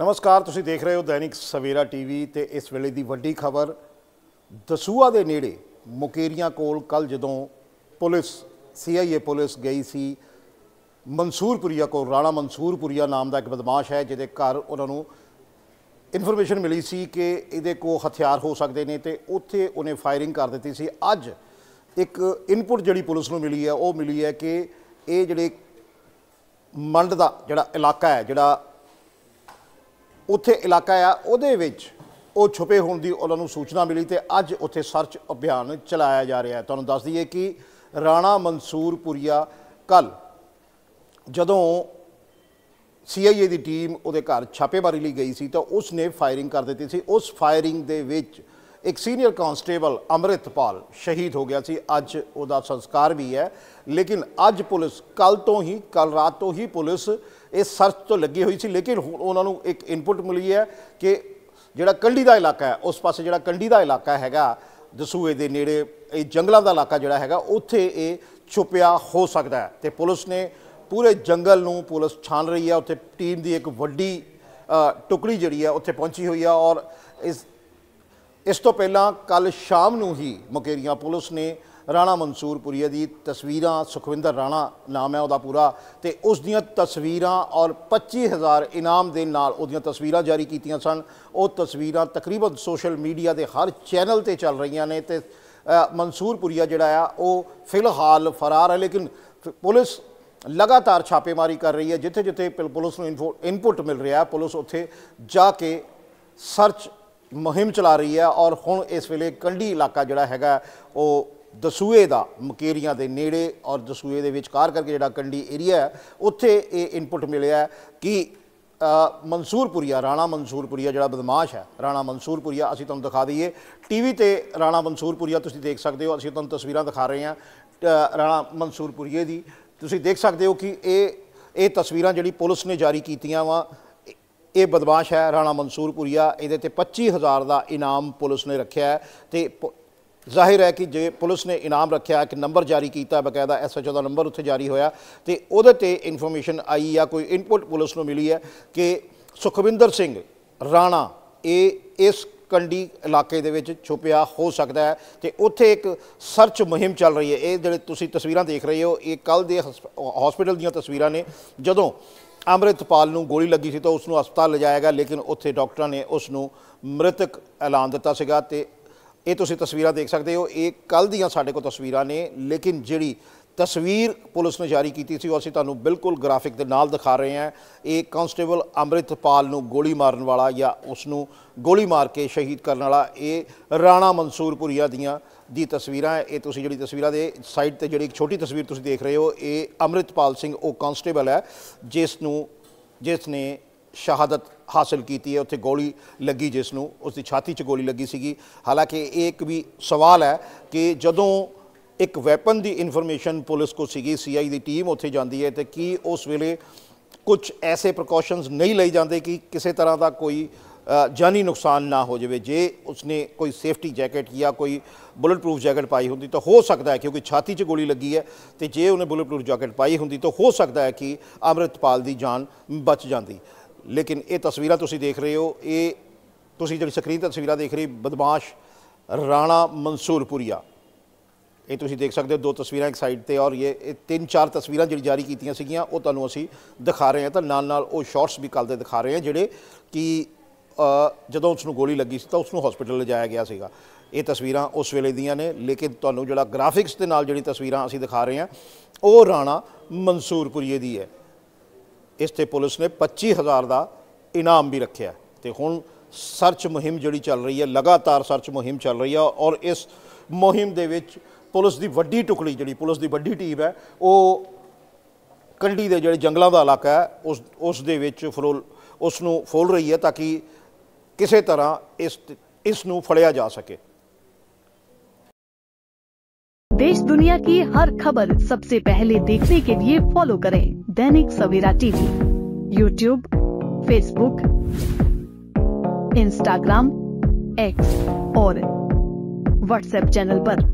ਨਮਸਕਾਰ ਤੁਸੀਂ ਦੇਖ ਰਹੇ ਹੋ ਦੈਨਿਕ ਸਵੇਰਾ ਟੀਵੀ ਤੇ ਇਸ ਵੇਲੇ ਦੀ ਵੱਡੀ ਖਬਰ ਦਸੂਆ ਦੇ ਨੇੜੇ ਮੁਕੇਰੀਆਂ ਕੋਲ ਕੱਲ ਜਦੋਂ ਪੁਲਿਸ ਸੀਆਈਏ ਪੁਲਿਸ ਗਈ ਸੀ ਮਨਸੂਰਪੁਰੀਆ ਕੋਲ ਰਾਣਾ ਮਨਸੂਰਪੁਰੀਆ ਨਾਮ ਦਾ ਇੱਕ ਬਦਮਾਸ਼ ਹੈ ਜਿਹਦੇ ਘਰ ਉਹਨਾਂ ਨੂੰ ਇਨਫੋਰਮੇਸ਼ਨ ਮਿਲੀ ਸੀ ਕਿ ਇਹਦੇ ਕੋਲ ਹਥਿਆਰ ਹੋ ਸਕਦੇ ਨੇ ਤੇ ਉੱਥੇ ਉਹਨੇ ਫਾਇਰਿੰਗ ਕਰ ਦਿੱਤੀ ਸੀ ਅੱਜ ਇੱਕ ਇਨਪੁਟ ਜਿਹੜੀ ਪੁਲਿਸ ਨੂੰ ਮਿਲੀ ਹੈ ਉਹ ਮਿਲੀ ਹੈ ਕਿ ਇਹ ਜਿਹੜੇ ਮੰਡ ਦਾ ਜਿਹੜਾ ਇਲਾਕਾ ਹੈ ਜਿਹੜਾ ਉੱਥੇ ਇਲਾਕਾ ਆ ਉਹਦੇ ਵਿੱਚ ਉਹ ਛੁਪੇ ਹੋਣ ਦੀ ਉਹਨਾਂ ਨੂੰ ਸੂਚਨਾ ਮਿਲੀ ਤੇ ਅੱਜ ਉੱਥੇ ਸਰਚ ਅਭਿਆਨ ਚਲਾਇਆ ਜਾ ਰਿਹਾ ਹੈ ਤੁਹਾਨੂੰ ਦੱਸ ਦਈਏ ਕਿ ਰਾਣਾ ਮਨਸੂਰਪੁਰੀਆ ਕੱਲ ਜਦੋਂ ਸੀਆਈਏ ਦੀ ਟੀਮ ਉਹਦੇ ਘਰ ਛਾਪੇਮਾਰੀ ਲਈ ਗਈ ਸੀ ਤਾਂ ਉਸਨੇ ਫਾਇਰਿੰਗ ਕਰ ਦਿੱਤੀ ਸੀ ਉਸ ਫਾਇਰਿੰਗ ਦੇ ਵਿੱਚ ਇੱਕ ਸੀਨੀਅਰ ਕਾਂਸਟੇਬਲ ਅਮਰਿਤਪਾਲ ਸ਼ਹੀਦ ਹੋ ਗਿਆ ਸੀ ਅੱਜ ਉਹਦਾ ਸੰਸਕਾਰ ਵੀ ਹੈ ਲੇਕਿਨ ਅੱਜ ਪੁਲਿਸ ਕੱਲ ਤੋਂ ਹੀ ਕੱਲ ਰਾਤ ਤੋਂ ਹੀ ਪੁਲਿਸ ਇਸ ਸਰਚ ਤੋਂ ਲੱਗੀ ਹੋਈ ਸੀ ਲੇਕਿਨ ਹੁਣ ਉਹਨਾਂ ਨੂੰ ਇੱਕ ਇਨਪੁਟ ਮਿਲੀ ਹੈ ਕਿ ਜਿਹੜਾ ਕੰਢੀ ਦਾ ਇਲਾਕਾ ਹੈ ਉਸ ਪਾਸੇ ਜਿਹੜਾ ਕੰਢੀ ਦਾ ਇਲਾਕਾ ਹੈਗਾ ਦਸੂਏ ਦੇ ਨੇੜੇ ਇਹ ਜੰਗਲਾਂ ਦਾ ਇਲਾਕਾ ਜਿਹੜਾ ਹੈਗਾ ਉੱਥੇ ਇਹ ਛੁਪਿਆ ਹੋ ਸਕਦਾ ਹੈ ਤੇ ਪੁਲਿਸ ਨੇ ਪੂਰੇ ਜੰਗਲ ਨੂੰ ਪੁਲਿਸ ਛਾਣ ਰਹੀ ਹੈ ਉੱਥੇ ਟੀਮ ਦੀ ਇੱਕ ਵੱਡੀ ਟੁਕੜੀ ਜਿਹੜੀ ਹੈ ਉੱਥੇ ਪਹੁੰਚੀ ਹੋਈ ਹੈ ਔਰ ਇਸ ਇਸ ਤੋਂ ਪਹਿਲਾਂ ਕੱਲ ਸ਼ਾਮ ਨੂੰ ਹੀ ਮੁਕੇਰੀਆਂ ਪੁਲਿਸ ਨੇ ਰਾਣਾ ਮਨਸੂਰਪੁਰੀਆ ਦੀ ਤਸਵੀਰਾਂ ਸੁਖਵਿੰਦਰ ਰਾਣਾ ਨਾਮ ਹੈ ਉਹਦਾ ਪੂਰਾ ਤੇ ਉਸ ਦੀਆਂ ਤਸਵੀਰਾਂ ਔਰ 25000 ਇਨਾਮ ਦੇ ਨਾਲ ਉਹਦੀਆਂ ਤਸਵੀਰਾਂ ਜਾਰੀ ਕੀਤੀਆਂ ਸਨ ਉਹ ਤਸਵੀਰਾਂ ਤਕਰੀਬਨ ਸੋਸ਼ਲ ਮੀਡੀਆ ਦੇ ਹਰ ਚੈਨਲ ਤੇ ਚੱਲ ਰਹੀਆਂ ਨੇ ਤੇ ਮਨਸੂਰਪੁਰੀਆ ਜਿਹੜਾ ਆ ਉਹ ਫਿਲਹਾਲ ਫਰਾਰ ਹੈ ਲੇਕਿਨ ਪੁਲਿਸ ਲਗਾਤਾਰ ਛਾਪੇਮਾਰੀ ਕਰ ਰਹੀ ਹੈ ਜਿੱਥੇ ਜਿੱਥੇ ਪੁਲਿਸ ਨੂੰ ਇਨਪੁਟ ਮਿਲ ਰਿਹਾ ਹੈ ਪੁਲਿਸ ਉੱਥੇ ਜਾ ਕੇ ਸਰਚ ਮੁਹਿੰਮ ਚਲਾ ਰਹੀ ਹੈ ਔਰ ਹੁਣ ਇਸ ਵੇਲੇ ਕੰਢੀ ਇਲਾਕਾ ਜਿਹੜਾ ਹੈਗਾ ਉਹ ਦਸੂਏ ਦਾ ਮਕੇਰੀਆਂ ਦੇ ਨੇੜੇ ਔਰ ਦਸੂਏ ਦੇ ਵਿਚਕਾਰ ਕਰਕੇ ਜਿਹੜਾ ਕੰਢੀ ਏਰੀਆ ਹੈ ਉੱਥੇ ਇਹ ਇਨਪੁਟ ਮਿਲਿਆ ਕਿ ਮਨਸੂਰਪੁਰੀਆ ਰਾਣਾ ਮਨਸੂਰਪੁਰੀਆ ਜਿਹੜਾ ਬਦਮਾਸ਼ ਹੈ ਰਾਣਾ ਮਨਸੂਰਪੁਰੀਆ ਅਸੀਂ ਤੁਹਾਨੂੰ ਦਿਖਾ ਦਈਏ ਟੀਵੀ ਤੇ ਰਾਣਾ ਮਨਸੂਰਪੁਰੀਆ ਤੁਸੀਂ ਦੇਖ ਸਕਦੇ ਹੋ ਅਸੀਂ ਤੁਹਾਨੂੰ ਤਸਵੀਰਾਂ ਦਿਖਾ ਰਹੇ ਹਾਂ ਰਾਣਾ ਮਨਸੂਰਪੁਰੀਏ ਦੀ ਤੁਸੀਂ ਦੇਖ ਸਕਦੇ ਹੋ ਕਿ ਇਹ ਇਹ ਤਸਵੀਰਾਂ ਜਿਹੜੀ ਪੁਲਿਸ ਨੇ ਜਾਰੀ ਕੀਤੀਆਂ ਵਾ ਇਹ ਬਦਮਾਸ਼ ਹੈ ਰਾਣਾ ਮਨਸੂਰਪੁਰੀਆ ਇਹਦੇ ਤੇ 25000 ਦਾ ਇਨਾਮ ਪੁਲਿਸ ਨੇ ਰੱਖਿਆ ਹੈ ਤੇ ਜ਼ਾਹਿਰ ਹੈ ਕਿ ਜੇ ਪੁਲਿਸ ਨੇ ਇਨਾਮ ਰੱਖਿਆ ਕਿ ਨੰਬਰ ਜਾਰੀ ਕੀਤਾ ਬਕਾਇਦਾ ਐਸਐਚਓ ਦਾ ਨੰਬਰ ਉੱਥੇ ਜਾਰੀ ਹੋਇਆ ਤੇ ਉਹਦੇ ਤੇ ਇਨਫੋਰਮੇਸ਼ਨ ਆਈ ਆ ਕੋਈ ਇਨਪੁਟ ਪੁਲਿਸ ਨੂੰ ਮਿਲੀ ਹੈ ਕਿ ਸੁਖਵਿੰਦਰ ਸਿੰਘ ਰਾਣਾ ਇਹ ਇਸ ਕੰਡੀ ਇਲਾਕੇ ਦੇ ਵਿੱਚ ਛੁਪਿਆ ਹੋ ਸਕਦਾ ਹੈ ਤੇ ਉੱਥੇ ਇੱਕ ਸਰਚ ਮੁਹਿੰਮ ਚੱਲ ਰਹੀ ਹੈ ਇਹ ਜਿਹੜੇ ਤੁਸੀਂ ਤਸਵੀਰਾਂ ਦੇਖ ਰਹੇ ਹੋ ਇਹ ਕੱਲ ਦੇ ਹਸਪੀਟਲ ਦੀਆਂ ਤਸਵੀਰਾਂ ਨੇ ਜਦੋਂ ਅੰਮ੍ਰਿਤਪਾਲ ਨੂੰ ਗੋਲੀ ਲੱਗੀ ਸੀ ਤਾਂ ਉਸ ਨੂੰ ਹਸਪਤਾਲ ਲਿਜਾਇਆ ਗਿਆ ਲੇਕਿਨ ਉੱਥੇ ਡਾਕਟਰਾਂ ਨੇ ਉਸ ਨੂੰ ਮ੍ਰਿਤਕ ਐਲਾਨ ਦਿੱਤਾ ਸੀਗਾ ਤੇ ਇਹ ਤੁਸੀਂ ਤਸਵੀਰਾਂ ਦੇਖ ਸਕਦੇ ਹੋ ਇਹ ਕੱਲ ਦੀਆਂ ਸਾਡੇ ਕੋਲ ਤਸਵੀਰਾਂ ਨੇ ਲੇਕਿਨ ਜਿਹੜੀ ਤਸਵੀਰ ਪੁਲਿਸ ਨੇ ਜਾਰੀ ਕੀਤੀ ਸੀ ਉਹ ਅਸੀਂ ਤੁਹਾਨੂੰ ਬਿਲਕੁਲ ਗ੍ਰਾਫਿਕ ਦੇ ਨਾਲ ਦਿਖਾ ਰਹੇ ਹਾਂ ਇਹ ਕਾਂਸਟੇਬਲ ਅੰਮ੍ਰਿਤਪਾਲ ਨੂੰ ਗੋਲੀ ਮਾਰਨ ਵਾਲਾ ਜਾਂ ਉਸ ਨੂੰ ਗੋਲੀ ਮਾਰ ਕੇ ਸ਼ਹੀਦ ਕਰਨ ਵਾਲਾ ਇਹ ਰਾਣਾ ਮਨਸੂਰਪੁਰੀਆ ਦੀਆਂ ਦੀ ਤਸਵੀਰਾਂ ਇਹ ਤੁਸੀਂ ਜਿਹੜੀ ਤਸਵੀਰਾਂ ਦੇ ਸਾਈਡ ਤੇ ਜਿਹੜੀ ਇੱਕ ਛੋਟੀ ਤਸਵੀਰ ਤੁਸੀਂ ਦੇਖ ਰਹੇ ਹੋ ਇਹ ਅੰਮ੍ਰਿਤਪਾਲ ਸਿੰਘ ਉਹ ਕਾਂਸਟੇਬਲ ਹੈ ਜਿਸ ਨੂੰ ਜਿਸ ਨੇ ਸ਼ਹਾਦਤ ਹਾਸਲ ਕੀਤੀ ਹੈ ਉੱਥੇ ਗੋਲੀ ਲੱਗੀ ਜਿਸ ਨੂੰ ਉਸ ਦੀ ਛਾਤੀ 'ਚ ਗੋਲੀ ਲੱਗੀ ਸੀਗੀ ਹਾਲਾਂਕਿ ਇਹ ਇੱਕ ਵੀ ਸਵਾਲ ਹੈ ਕਿ ਜਦੋਂ ਇੱਕ ਵੈਪਨ ਦੀ ਇਨਫੋਰਮੇਸ਼ਨ ਪੁਲਿਸ ਕੋ ਸੀਗੀ ਸੀਆਈ ਦੀ ਟੀਮ ਉੱਥੇ ਜਾਂਦੀ ਹੈ ਤੇ ਕੀ ਉਸ ਵੇਲੇ ਕੁਝ ਐਸੇ ਪ੍ਰੀਕਾਸ਼ਨਸ ਨਹੀਂ ਲਈ ਜਾਂਦੇ ਕਿ ਕਿਸੇ ਤਰ੍ਹਾਂ ਦਾ ਕੋਈ ਜਾਨੀ ਨੁਕਸਾਨ ਨਾ ਹੋ ਜਾਵੇ ਜੇ ਉਸਨੇ ਕੋਈ ਸੇਫਟੀ ਜੈਕਟ ਜਾਂ ਕੋਈ ਬੁਲਟ ਪ੍ਰੂਫ ਜੈਕਟ ਪਾਈ ਹੁੰਦੀ ਤਾਂ ਹੋ ਸਕਦਾ ਹੈ ਕਿਉਂਕਿ ਛਾਤੀ 'ਚ ਗੋਲੀ ਲੱਗੀ ਹੈ ਤੇ ਜੇ ਉਹਨੇ ਬੁਲਟ ਪ੍ਰੂਫ ਜੈਕਟ ਪਾਈ ਹੁੰਦੀ ਤਾਂ ਹੋ ਸਕਦਾ ਹੈ ਕਿ ਅਮਰਤਪਾਲ ਦੀ ਜਾਨ ਬਚ ਜਾਂਦੀ ਲੇਕਿਨ ਇਹ ਤਸਵੀਰਾਂ ਤੁਸੀਂ ਦੇਖ ਰਹੇ ਹੋ ਇਹ ਤੁਸੀਂ ਜਿਹੜੀ ਸਕਰੀਨ ਤੇ ਤਸਵੀਰਾਂ ਦੇਖ ਰਹੇ ਬਦਮਾਸ਼ ਰਾਣਾ ਮਨਸੂਰਪੁਰੀਆ ਇਹ ਤੁਸੀਂ ਦੇਖ ਸਕਦੇ ਹੋ ਦੋ ਤਸਵੀਰਾਂ ਇੱਕ ਸਾਈਡ ਤੇ ਔਰ ਇਹ ਤਿੰਨ ਚਾਰ ਤਸਵੀਰਾਂ ਜਿਹੜੀ ਜਾਰੀ ਕੀਤੀਆਂ ਸੀਗੀਆਂ ਉਹ ਤੁਹਾਨੂੰ ਅਸੀਂ ਦਿਖਾ ਰਹੇ ਹਾਂ ਤਾਂ ਨਾਲ ਨਾਲ ਉਹ ਸ਼ਾਰਟਸ ਵੀ ਕੱਲ ਦੇ ਦਿਖਾ ਰਹੇ ਹਾਂ ਜਿਹੜੇ ਕਿ ਜਦੋਂ ਉਸ ਨੂੰ ਗੋਲੀ ਲੱਗੀ ਸੀ ਤਾਂ ਉਸ ਨੂੰ ਹਸਪੀਟਲ ਲਿਜਾਇਆ ਗਿਆ ਸੀਗਾ ਇਹ ਤਸਵੀਰਾਂ ਉਸ ਵੇਲੇ ਦੀਆਂ ਨੇ ਲੇਕਿਨ ਤੁਹਾਨੂੰ ਜਿਹੜਾ ਗ੍ਰਾਫਿਕਸ ਦੇ ਨਾਲ ਜਿਹੜੀ ਤਸਵੀਰਾਂ ਅਸੀਂ ਦਿਖਾ ਰਹੇ ਹਾਂ ਉਹ ਰਾਣਾ ਮਨਸੂਰਪੁਰੀਏ ਦੀ ਹੈ ਇਸ ਤੇ ਪੁਲਿਸ ਨੇ 25000 ਦਾ ਇਨਾਮ ਵੀ ਰੱਖਿਆ ਤੇ ਹੁਣ ਸਰਚ ਮੁਹਿੰਮ ਜਿਹੜੀ ਚੱਲ ਰਹੀ ਹੈ ਲਗਾਤਾਰ ਸਰਚ ਮੁਹਿੰਮ ਚੱਲ ਰਹੀ ਹੈ ਔਰ ਇਸ ਮੁਹਿੰਮ ਦੇ ਵਿੱਚ ਪੁਲਿਸ ਦੀ ਵੱਡੀ ਟੁਕੜੀ ਜਿਹੜੀ ਪੁਲਿਸ ਦੀ ਵੱਡੀ ਟੀਮ ਹੈ ਉਹ ਕੰਢੀ ਦੇ ਜਿਹੜੇ ਜੰਗਲਾਂ ਦਾ ਇਲਾਕਾ ਹੈ ਉਸ ਉਸ ਦੇ ਵਿੱਚ ਫਰੋਲ ਉਸ ਨੂੰ ਫੋਲ ਰਹੀ ਹੈ ਤਾਂ ਕਿ ਕਿਸੇ ਤਰ੍ਹਾਂ ਇਸ ਇਸ ਨੂੰ ਫੜਿਆ ਜਾ ਸਕੇ देश दुनिया की हर खबर सबसे पहले देखने के लिए फॉलो करें Dainik Savera TV YouTube Facebook Instagram X और व्हाट्सएप चैनल पर